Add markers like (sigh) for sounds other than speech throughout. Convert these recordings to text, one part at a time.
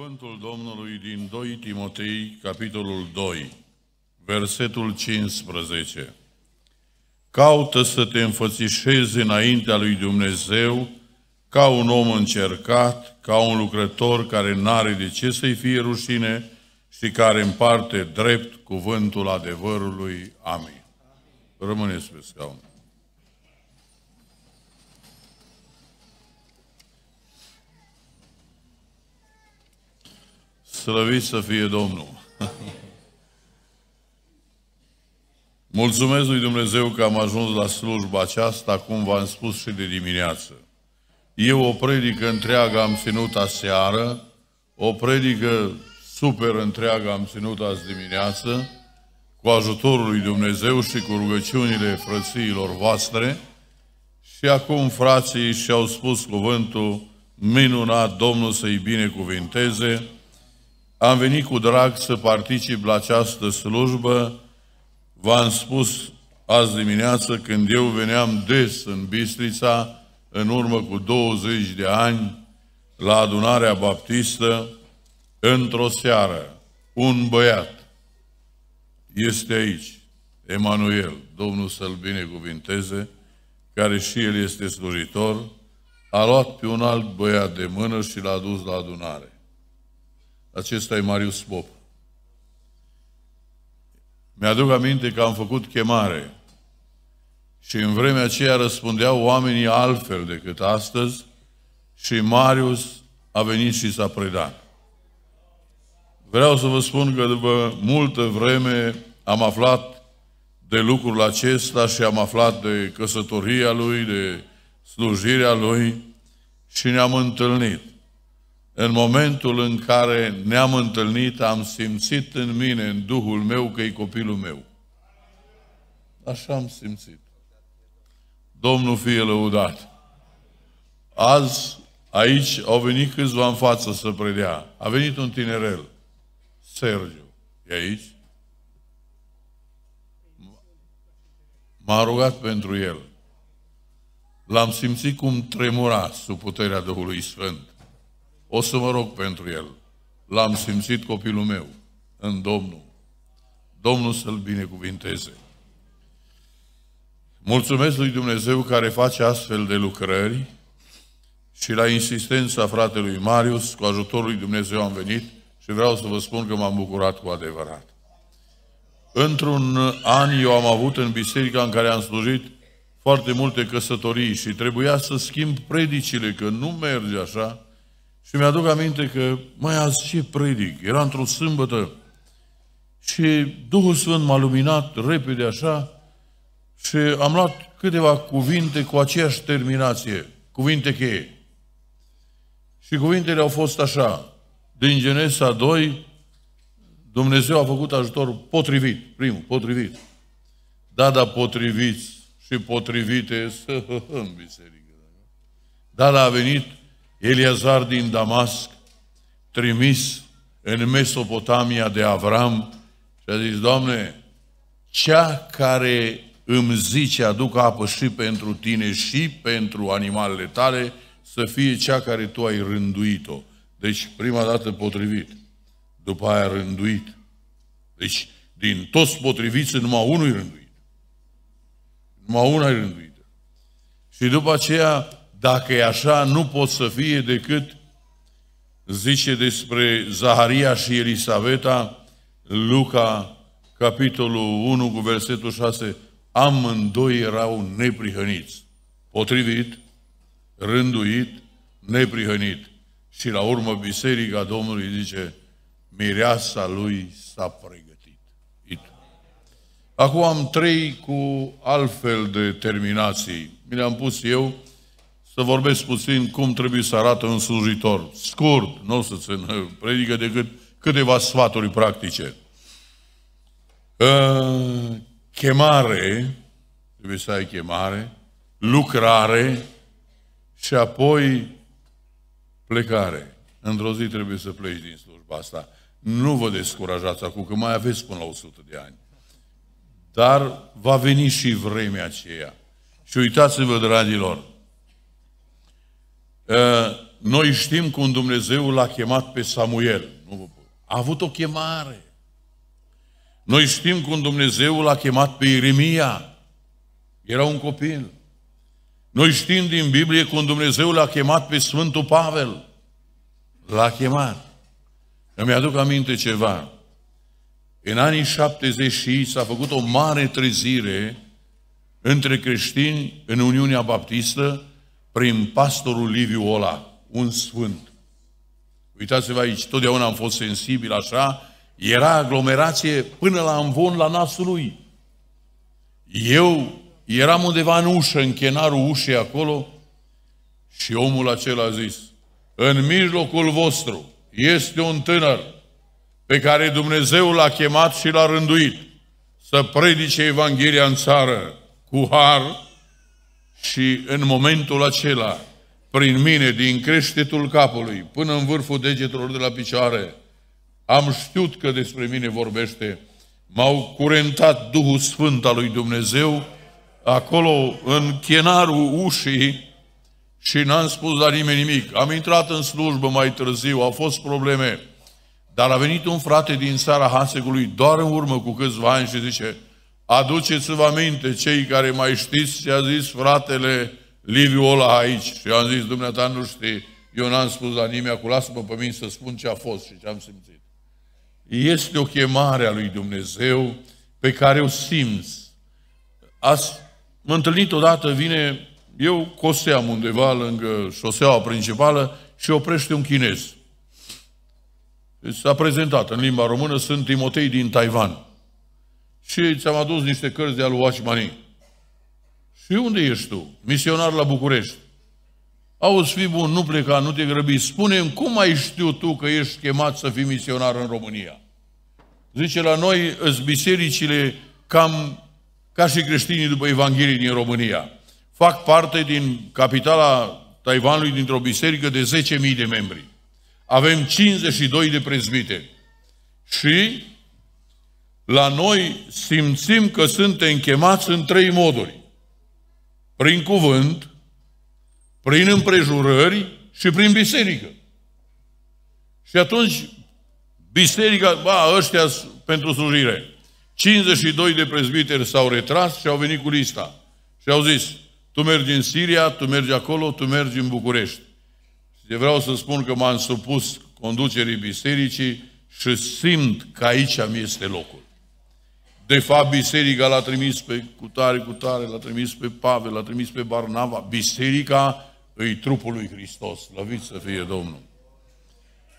cuvântul Domnului din 2 Timotei, capitolul 2, versetul 15. Caută să te înfățișezi înaintea lui Dumnezeu ca un om încercat, ca un lucrător care n-are de ce să-i fie rușine și care împarte drept cuvântul adevărului. Amin. Rămâneți pe scaun. Slăviți să fie Domnul! Mulțumesc lui Dumnezeu că am ajuns la slujba aceasta, cum v-am spus și de dimineață. Eu o predică întreagă am ținut aseară, o predică super întreagă am ținut azi dimineață, cu ajutorul lui Dumnezeu și cu rugăciunile frățiilor voastre. Și acum frații și-au spus cuvântul minunat, Domnul să-i binecuvinteze, am venit cu drag să particip la această slujbă. V-am spus azi dimineață când eu veneam des în Bistrița, în urmă cu 20 de ani, la adunarea baptistă, într-o seară, un băiat este aici, Emanuel, Domnul să-l binecuvinteze, care și el este slujitor, a luat pe un alt băiat de mână și l-a dus la adunare. Acesta e Marius Bob. Mi-aduc aminte că am făcut chemare și în vremea aceea răspundeau oamenii altfel decât astăzi și Marius a venit și s-a predat. Vreau să vă spun că după multă vreme am aflat de lucrul acesta și am aflat de căsătoria lui, de slujirea lui și ne-am întâlnit în momentul în care ne-am întâlnit, am simțit în mine, în Duhul meu, că e copilul meu. Așa am simțit. Domnul fie lăudat. Azi, aici, au venit câțiva în față să predea. A venit un tinerel, Sergiu. E aici? M-a rugat pentru el. L-am simțit cum tremura sub puterea Duhului Sfânt. O să mă rog pentru el. L-am simțit copilul meu în Domnul. Domnul să-l binecuvinteze. Mulțumesc lui Dumnezeu care face astfel de lucrări și la insistența fratelui Marius, cu ajutorul lui Dumnezeu am venit și vreau să vă spun că m-am bucurat cu adevărat. Într-un an eu am avut în biserica în care am slujit foarte multe căsătorii și trebuia să schimb predicile, că nu merge așa, și mi-aduc aminte că, mai azi ce predic? Era într-o sâmbătă și Duhul Sfânt m-a luminat repede așa și am luat câteva cuvinte cu aceeași terminație, cuvinte cheie. Și cuvintele au fost așa, din Genesa 2, Dumnezeu a făcut ajutor potrivit, primul, potrivit. Da, da, potriviți și potrivite să (laughs) în biserică. Da, da, a venit Eliazar din Damasc, trimis în Mesopotamia de Avram și a zis, Doamne, cea care îmi zice aduc apă și pentru tine și pentru animalele tale, să fie cea care tu ai rânduit-o. Deci, prima dată potrivit, după aia rânduit. Deci, din toți potriviți, numai unul e rânduit. Numai una e rânduită. Și după aceea, dacă e așa, nu pot să fie decât, zice despre Zaharia și Elisaveta, Luca, capitolul 1, cu versetul 6, amândoi erau neprihăniți. Potrivit, rânduit, neprihănit. Și la urmă biserica Domnului zice, mireasa lui s-a pregătit. It. Acum am trei cu altfel de terminații. Mi le-am pus eu, să vorbesc puțin cum trebuie să arată un slujitor. Scurt, nu o să se predică decât câteva sfaturi practice. Ă, chemare, trebuie să ai chemare, lucrare și apoi plecare. Într-o zi trebuie să pleci din slujba asta. Nu vă descurajați acum, că mai aveți până la 100 de ani. Dar va veni și vremea aceea. Și uitați-vă, dragilor, Ă, noi știm cum Dumnezeu l-a chemat pe Samuel. A avut o chemare. Noi știm cum Dumnezeu l-a chemat pe Iremia. Era un copil. Noi știm din Biblie cum Dumnezeu l-a chemat pe Sfântul Pavel. L-a chemat. Îmi aduc aminte ceva. În anii 70 s-a făcut o mare trezire între creștini în Uniunea Baptistă prin pastorul Liviu Ola, un sfânt. Uitați-vă aici, totdeauna am fost sensibil așa, era aglomerație până la amvon la nasul lui. Eu eram undeva în ușă, în chenarul ușii acolo și omul acela a zis, în mijlocul vostru este un tânăr pe care Dumnezeu l-a chemat și l-a rânduit să predice Evanghelia în țară cu har și în momentul acela, prin mine, din creștetul capului, până în vârful degetelor de la picioare, am știut că despre mine vorbește. M-au curentat Duhul Sfânt al lui Dumnezeu, acolo, în chenarul ușii, și n-am spus la nimeni nimic. Am intrat în slujbă mai târziu, au fost probleme. Dar a venit un frate din țara Hasegului, doar în urmă cu câțiva ani și zice, Aduceți-vă aminte cei care mai știți ce a zis fratele Liviu Ola aici. Și eu am zis, dumneata, nu știi, eu n-am spus la nimeni cu lasă-mă pe mine să spun ce a fost și ce am simțit. Este o chemare a lui Dumnezeu pe care o simți. Azi, mă întâlnit odată, vine, eu coseam undeva lângă șoseaua principală și oprește un chinez. S-a prezentat în limba română, sunt Timotei din Taiwan și ți-am adus niște cărți de alu Ashmani. Și unde ești tu? Misionar la București. Auzi, fi bun, nu pleca, nu te grăbi. spune cum ai știut tu că ești chemat să fii misionar în România? Zice, la noi îs bisericile cam ca și creștinii după Evanghelie din România. Fac parte din capitala Taiwanului dintr-o biserică de 10.000 de membri. Avem 52 de prezbite Și la noi simțim că suntem chemați în trei moduri. Prin cuvânt, prin împrejurări și prin biserică. Și atunci, biserica, ba, ăștia pentru slujire. 52 de prezbiteri s-au retras și au venit cu lista. Și au zis, tu mergi în Siria, tu mergi acolo, tu mergi în București. Și vreau să spun că m-am supus conducerii bisericii și simt că aici mi este locul. De fapt, biserica l-a trimis pe cutare, cutare, l-a trimis pe Pavel, l-a trimis pe Barnava. Biserica îi trupul lui Hristos. Lăviți să fie Domnul.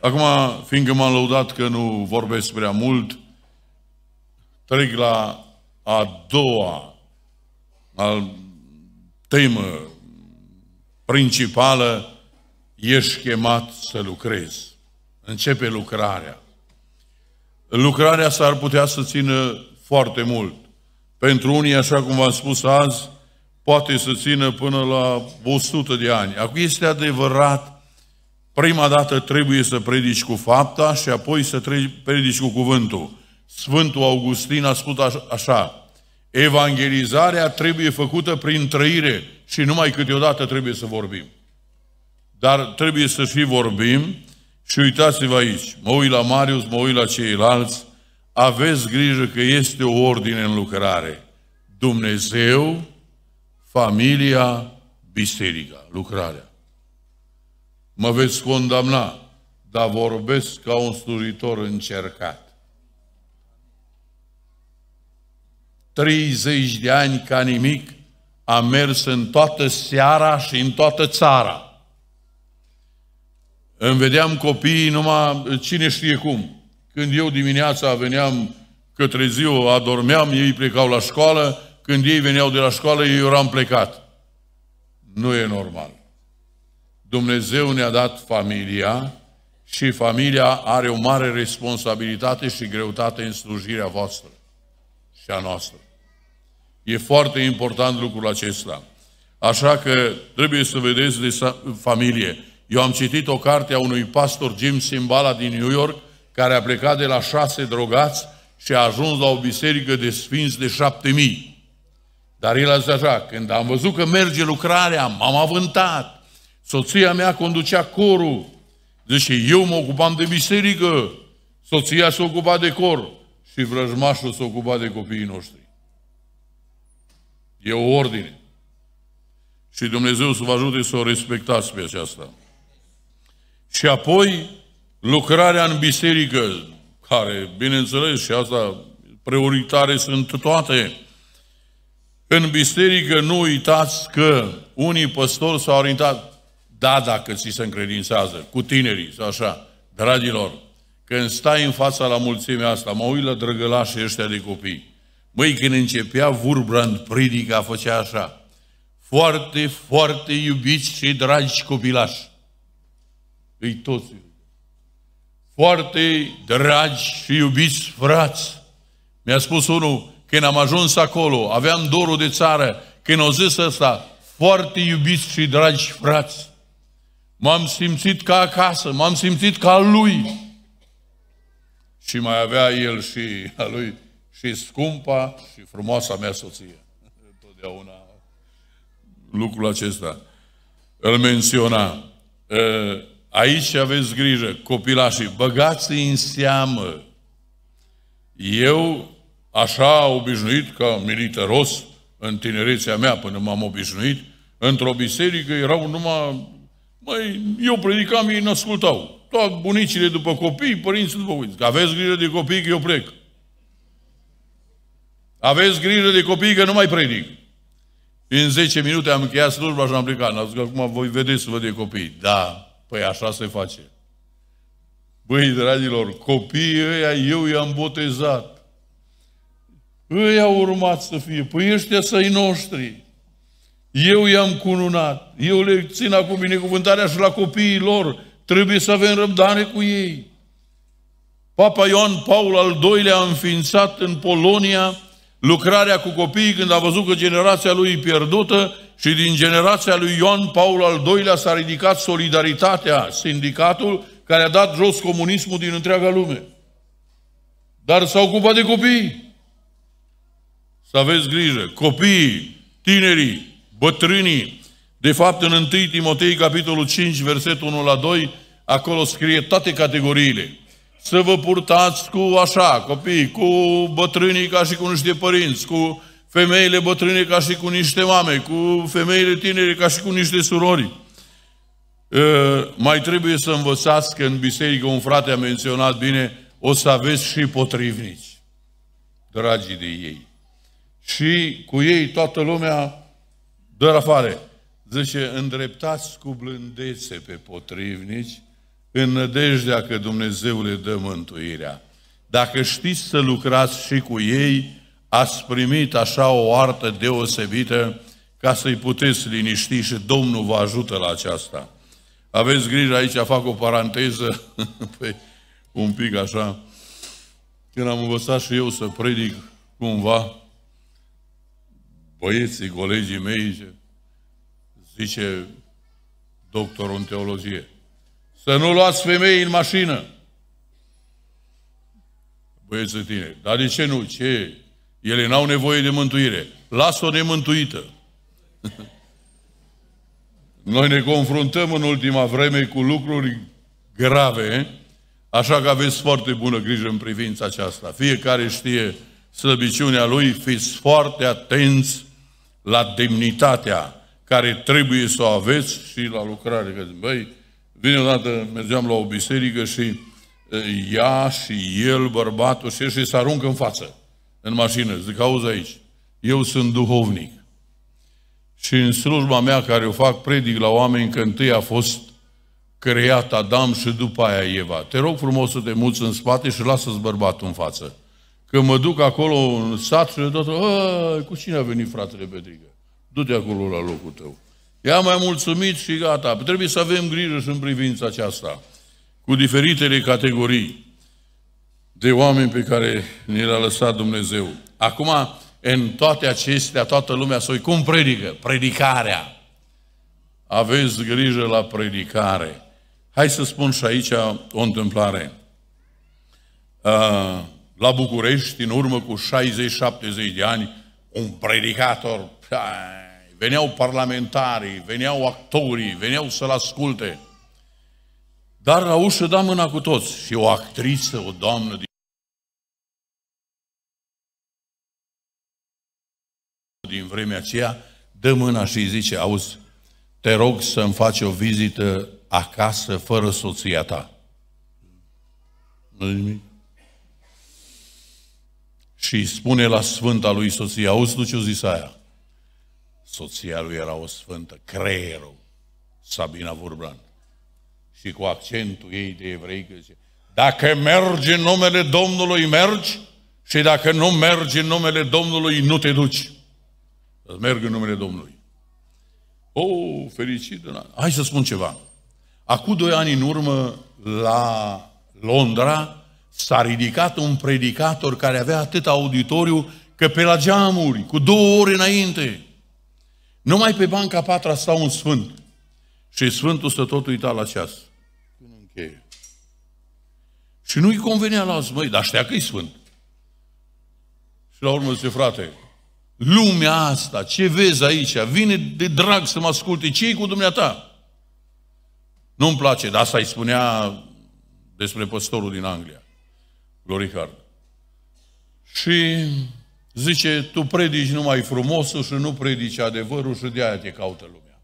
Acum, fiindcă m-am lăudat că nu vorbesc prea mult, trec la a doua al temă principală, ești chemat să lucrezi. Începe lucrarea. Lucrarea s-ar putea să țină foarte mult. Pentru unii, așa cum v-am spus azi, poate să țină până la 100 de ani. Acum este adevărat, prima dată trebuie să predici cu fapta și apoi să predici cu cuvântul. Sfântul Augustin a spus așa, evangelizarea trebuie făcută prin trăire și numai câteodată trebuie să vorbim. Dar trebuie să și vorbim și uitați-vă aici, mă uit la Marius, mă uit la ceilalți, aveți grijă că este o ordine în lucrare. Dumnezeu, familia, biserica, lucrarea. Mă veți condamna, dar vorbesc ca un slujitor încercat. 30 de ani ca nimic, am mers în toată seara și în toată țara. Îmi vedeam copiii numai cine știe cum. Când eu dimineața veneam către ziua, adormeam, ei plecau la școală, când ei veneau de la școală, eu eram plecat. Nu e normal. Dumnezeu ne-a dat familia și familia are o mare responsabilitate și greutate în slujirea voastră și a noastră. E foarte important lucrul acesta. Așa că trebuie să vedeți de familie. Eu am citit o carte a unui pastor, Jim Simbala, din New York, care a plecat de la șase drogați și a ajuns la o biserică de sfinți de șapte mii. Dar el a zis așa, când am văzut că merge lucrarea, m-am avântat. Soția mea conducea corul. deci eu mă ocupam de biserică, soția se ocupa de cor și vrăjmașul se ocupa de copiii noștri. E o ordine. Și Dumnezeu să vă ajute să o respectați pe aceasta. Și apoi lucrarea în biserică, care, bineînțeles, și asta prioritare sunt toate. În biserică nu uitați că unii păstori s-au orientat, da, dacă ți se încredințează, cu tinerii, sau așa, dragilor, când stai în fața la mulțimea asta, mă uit la drăgălașii ăștia de copii, măi, când începea Vurbrand predica, făcea așa, foarte, foarte iubiți și dragi copilași. Îi toți foarte dragi și iubiți frați. Mi-a spus unul, când am ajuns acolo, aveam dorul de țară, când au zis asta, foarte iubiți și dragi frați. M-am simțit ca acasă, m-am simțit ca lui. Și mai avea el și a lui și scumpa și frumoasa mea soție. Întotdeauna lucrul acesta îl menționa. Aici aveți grijă, copilașii, băgați în seamă. Eu, așa obișnuit ca militaros, în tinerețea mea, până m-am obișnuit, într-o biserică erau numai... Măi, eu predicam, ei n-ascultau. Toate bunicile după copii, părinții după copii. Aveți grijă de copii că eu plec. Aveți grijă de copii că nu mai predic. În 10 minute am încheiat slujba și am plecat. N-ați cum voi vedeți să văd de copii. Da, Păi așa se face. Băi, dragilor, copiii ăia eu i-am botezat. Ei au urmat să fie. Păi ăștia să-i noștri. Eu i-am cununat. Eu le țin acum binecuvântarea și la copiii lor. Trebuie să avem răbdare cu ei. Papa Ioan Paul al II-lea a înființat în Polonia lucrarea cu copiii când a văzut că generația lui e pierdută și din generația lui Ion Paul al II-lea s-a ridicat Solidaritatea, sindicatul care a dat jos comunismul din întreaga lume. Dar s-a ocupat de copii. Să aveți grijă, copiii, tinerii, bătrânii, de fapt în 1 Timotei capitolul 5, versetul 1 la 2, acolo scrie toate categoriile să vă purtați cu așa, copii, cu bătrânii ca și cu niște părinți, cu femeile bătrâne ca și cu niște mame, cu femeile tinere ca și cu niște surori. Mai trebuie să învățați că în biserică, un frate a menționat bine, o să aveți și potrivnici, dragii de ei. Și cu ei toată lumea dă afară. Zice, îndreptați cu blândețe pe potrivnici în nădejdea că Dumnezeu le dă mântuirea. Dacă știți să lucrați și cu ei, ați primit așa o artă deosebită ca să-i puteți liniști și Domnul vă ajută la aceasta. Aveți grijă, aici fac o paranteză, (laughs) păi, un pic așa, când am învățat și eu să predic cumva, băieții, colegii mei, zice doctorul în teologie, să nu luați femei în mașină. Băieți tine, dar de ce nu? Ce? Ele n-au nevoie de mântuire. las o nemântuită. (laughs) Noi ne confruntăm în ultima vreme cu lucruri grave, așa că aveți foarte bună grijă în privința aceasta. Fiecare știe slăbiciunea lui, fiți foarte atenți la demnitatea care trebuie să o aveți și la lucrare. Că zic, băi, Vine odată, mergeam la o biserică și ea și el, bărbatul și și se aruncă în față, în mașină. Zic, auzi aici, eu sunt duhovnic. Și în slujba mea care o fac, predic la oameni că întâi a fost creat Adam și după aia Eva. Te rog frumos să te muți în spate și lasă-ți bărbatul în față. Că mă duc acolo în sat și tot, ă, cu cine a venit fratele Petrică? Du-te acolo la locul tău. I-am mai mulțumit și gata. Trebuie să avem grijă și în privința aceasta cu diferitele categorii de oameni pe care ne le-a lăsat Dumnezeu. Acum, în toate acestea, toată lumea să cum predică? Predicarea. Aveți grijă la predicare. Hai să spun și aici o întâmplare. La București, în urmă cu 60-70 de ani, un predicator păi, veneau parlamentarii, veneau actorii, veneau să-l asculte. Dar la ușă da mâna cu toți. Și o actriță, o doamnă din din vremea aceea, dă mâna și zice, auzi, te rog să-mi faci o vizită acasă fără soția ta. Și spune la sfânta lui soție, auzi tu ce-o zis aia? Soția lui era o sfântă, creierul, Sabina Vurban. Și cu accentul ei de evreică zice, dacă mergi în numele Domnului, mergi, și dacă nu mergi în numele Domnului, nu te duci. Merg în numele Domnului. O, oh, fericit! Da. Hai să spun ceva. Acum doi ani în urmă, la Londra, s-a ridicat un predicator care avea atât auditoriu că pe la geamuri, cu două ore înainte, numai pe banca patra sta un sfânt. Și sfântul să tot uita la ceas. Până încheie. Și nu-i convenea la alți, măi, dar știa că e sfânt. Și la urmă zice, frate, lumea asta, ce vezi aici, vine de drag să mă asculte, ce e cu dumneata? Nu-mi place, dar asta îi spunea despre păstorul din Anglia, Glory Hard. Și Zice, tu predici numai frumosul și nu predici adevărul și de aia te caută lumea.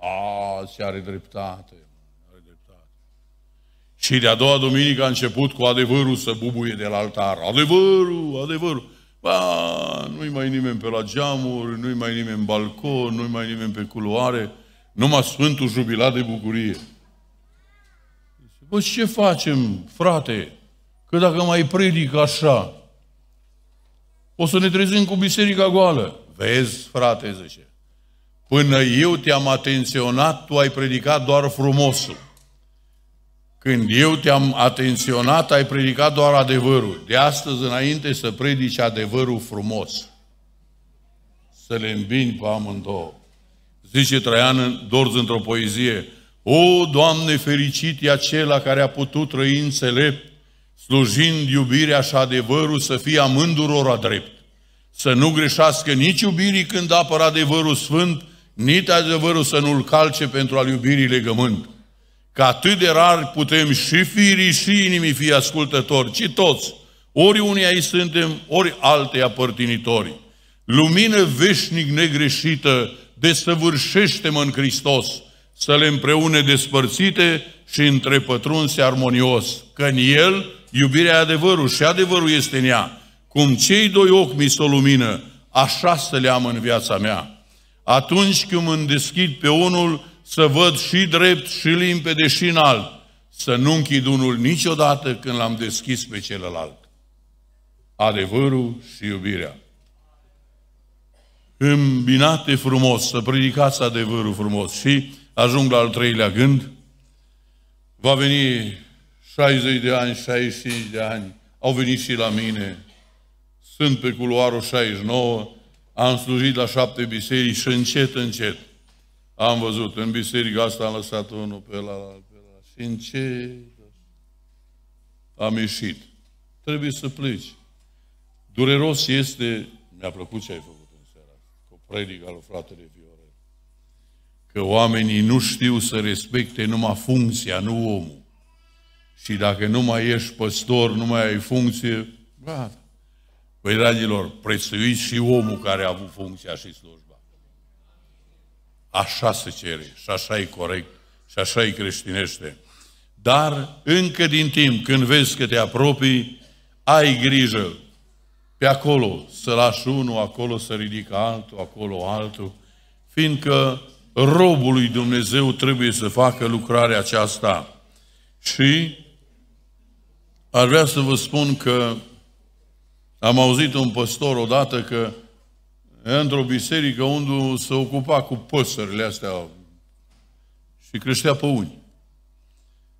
A, se are dreptate. Are dreptate. Și de-a doua duminică a început cu adevărul să bubuie de la altar. Adevărul, adevărul. Ba, nu-i mai nimeni pe la geamuri, nu-i mai nimeni în balcon, nu-i mai nimeni pe culoare, numai Sfântul jubilat de bucurie. Bă, ce facem, frate? Că dacă mai predic așa, o să ne trezim cu biserica goală. Vezi, frate, zice, până eu te-am atenționat, tu ai predicat doar frumosul. Când eu te-am atenționat, ai predicat doar adevărul. De astăzi înainte să predici adevărul frumos. Să le îmbini pe amândouă. Zice Traian Dorz într-o poezie, O, Doamne, fericit e acela care a putut trăi înțelept slujind iubirea și adevărul să fie amândurora drept. Să nu greșească nici iubirii când apără adevărul sfânt, nici adevărul să nu-l calce pentru al iubirii legământ. Că atât de rar putem și firii și inimii fi ascultători, ci toți, ori unii ai suntem, ori alteia apărtinitori. Lumină veșnic negreșită, desăvârșește-mă în Hristos, să le împreune despărțite și întrepătrunse armonios, că în El Iubirea adevărul și adevărul este în ea. Cum cei doi ochi mi s-o lumină, așa să le am în viața mea. Atunci când îmi deschid pe unul, să văd și drept, și limpede, și înalt. Să nu închid unul niciodată când l-am deschis pe celălalt. Adevărul și iubirea. Îmbinate frumos, să predicați adevărul frumos. Și ajung la al treilea gând. Va veni 60 de ani, 65 de ani, au venit și la mine. Sunt pe culoarul 69, am slujit la șapte biserici și încet, încet am văzut. În biserica asta am lăsat unul pe la, pe la și încet am ieșit. Trebuie să pleci. Dureros este, mi-a plăcut ce ai făcut în seara cu predica lui fratele Viorel, că oamenii nu știu să respecte numai funcția, nu omul. Și dacă nu mai ești păstor, nu mai ai funcție, gata. Păi, dragilor, prețuiți și omul care a avut funcția și slujba. Așa se cere și așa e corect și așa e creștinește. Dar încă din timp, când vezi că te apropii, ai grijă pe acolo să lași unul, acolo să ridică altul, acolo altul, fiindcă robul lui Dumnezeu trebuie să facă lucrarea aceasta. Și ar vrea să vă spun că am auzit un păstor odată că într-o biserică unde se ocupa cu păsările astea și creștea uni.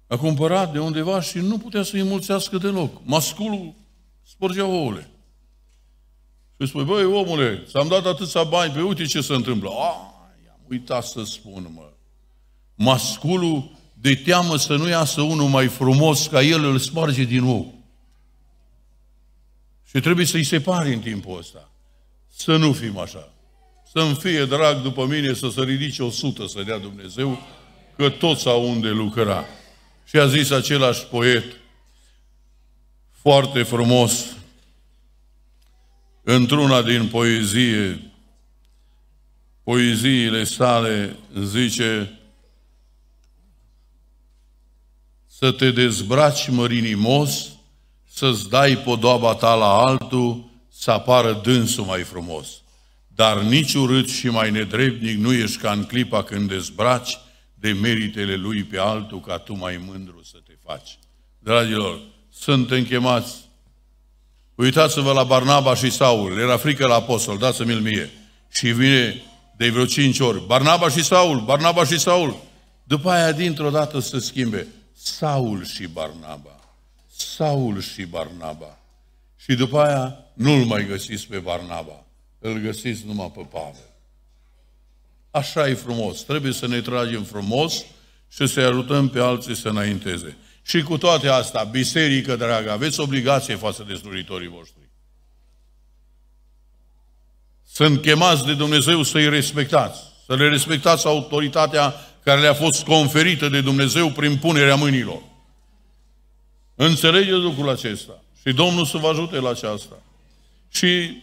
A cumpărat de undeva și nu putea să-i mulțească deloc. Masculul spărgea ouăle. Și spui, băi, omule, ți-am dat atâția bani, pe uite ce se întâmplă. A, am uitat să spun, mă. Masculul de teamă să nu iasă unul mai frumos ca el îl sparge din nou. Și trebuie să-i separi în timpul ăsta. Să nu fim așa. Să-mi fie drag după mine să se ridice o sută să dea Dumnezeu, că toți au unde lucra. Și a zis același poet, foarte frumos, într-una din poezie, poeziile sale zice, să te dezbraci mărinimos, să-ți dai podoaba ta la altul, să apară dânsul mai frumos. Dar nici urât și mai nedreptnic nu ești ca în clipa când dezbraci de meritele lui pe altul ca tu mai mândru să te faci. Dragilor, sunt închemați. Uitați-vă la Barnaba și Saul. Era frică la apostol, dați-mi-l mie. Și vine de vreo cinci ori. Barnaba și Saul, Barnaba și Saul. După aia, dintr-o dată, se schimbe. Saul și Barnaba. Saul și Barnaba. Și după aia nu-l mai găsiți pe Barnaba. Îl găsiți numai pe Pavel. Așa e frumos. Trebuie să ne tragem frumos și să-i ajutăm pe alții să înainteze. Și cu toate astea, biserică, dragă, aveți obligație față de slujitorii voștri. Sunt chemați de Dumnezeu să-i respectați, să le respectați autoritatea care le-a fost conferită de Dumnezeu prin punerea mâinilor. Înțelegeți lucrul acesta. Și Domnul să vă ajute la aceasta. Și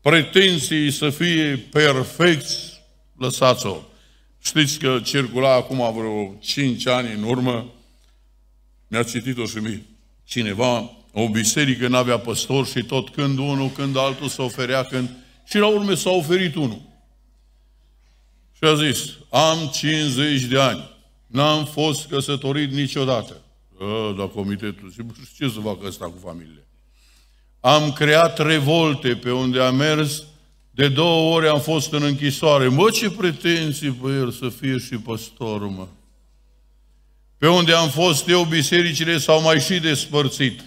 pretenții să fie perfecți, lăsați-o. Știți că circula acum vreo 5 ani în urmă, mi-a citit-o și mie, cineva, o biserică n-avea păstor și tot când unul, când altul se oferea, când... Și la urmă s-a oferit unul. Și a zis, am 50 de ani, n-am fost căsătorit niciodată. Da, dar comitetul, ce să facă asta cu familie? Am creat revolte pe unde am mers, de două ori am fost în închisoare. Mă, ce pretenții pe el să fie și păstor, mă. Pe unde am fost eu, bisericile s-au mai și despărțit.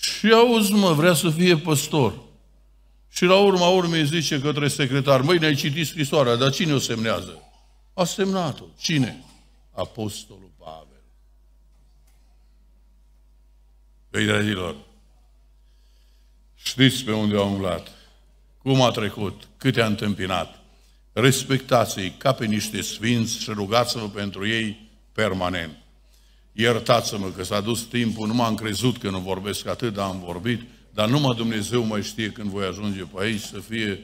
Și auzi, mă, vrea să fie păstor. Și la urma urmei zice către secretar, mâine ai citit scrisoarea, dar cine o semnează? A semnat-o. Cine? Apostolul Pavel. Păi, dragilor, știți pe unde a umblat, cum a trecut, câte a întâmpinat. Respectați-i ca pe niște sfinți și rugați-vă pentru ei permanent. Iertați-mă că s-a dus timpul, nu m-am crezut că nu vorbesc atât, dar am vorbit dar numai Dumnezeu mai știe când voi ajunge pe aici să fie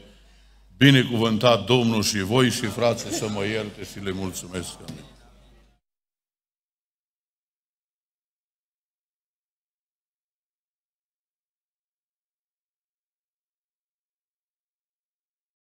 binecuvântat Domnul și voi și frații să mă ierte și le mulțumesc. Amin.